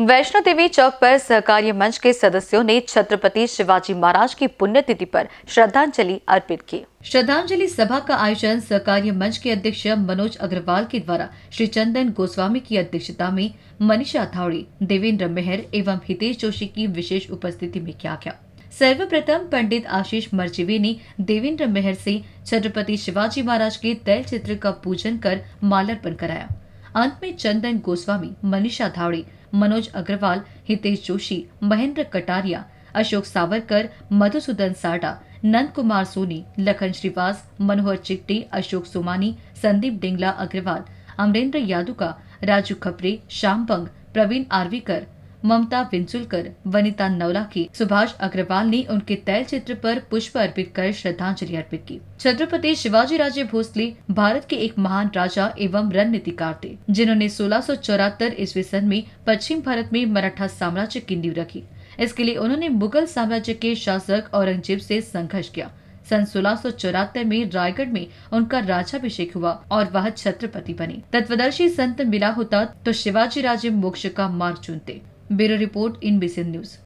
वैष्णो देवी चौक पर सहकार्य मंच के सदस्यों ने छत्रपति शिवाजी महाराज की पुण्यतिथि पर श्रद्धांजलि अर्पित की श्रद्धांजलि सभा का आयोजन सहकार्य मंच के अध्यक्ष मनोज अग्रवाल के द्वारा श्री चंदन गोस्वामी की अध्यक्षता में मनीषा अथावड़ी देवेंद्र मेहर एवं हितेश जोशी की विशेष उपस्थिति में किया गया सर्वप्रथम पंडित आशीष मर्जीवी ने देवेंद्र मेहर से छत्रपति शिवाजी महाराज के तैल चित्र का पूजन कर मालार्पण कराया अंत में चंदन गोस्वामी मनीषा धावड़ी मनोज अग्रवाल हितेश जोशी महेंद्र कटारिया अशोक सावरकर मधुसूदन साडा नंद कुमार सोनी लखन श्रीवास मनोहर चिट्टी अशोक सोमानी संदीप डिंगला अग्रवाल अमरेंद्र यादुका राजू खपरे श्याम बंग प्रवीण आरवीकर ममता बिंजुलकर वनिता नवलाखी सुभाष अग्रवाल ने उनके तैल चित्र पर पुष्प अर्पित कर श्रद्धांजलि अर्पित की छत्रपति शिवाजी राजे भोसले भारत के एक महान राजा एवं रणनीतिकार थे जिन्होंने सोलह सौ चौरातर ईस्वी सन में पश्चिम भारत में मराठा साम्राज्य की नींव रखी इसके लिए उन्होंने मुगल साम्राज्य के शासक औरंगजेब से संघर्ष किया सन सोलह में रायगढ़ में उनका राजाभिषेक हुआ और वह छत्रपति बने तत्वदर्शी संत मिला होता तो शिवाजी राजे मोक्ष का मार्ग चुनते Bureau Report in Business News.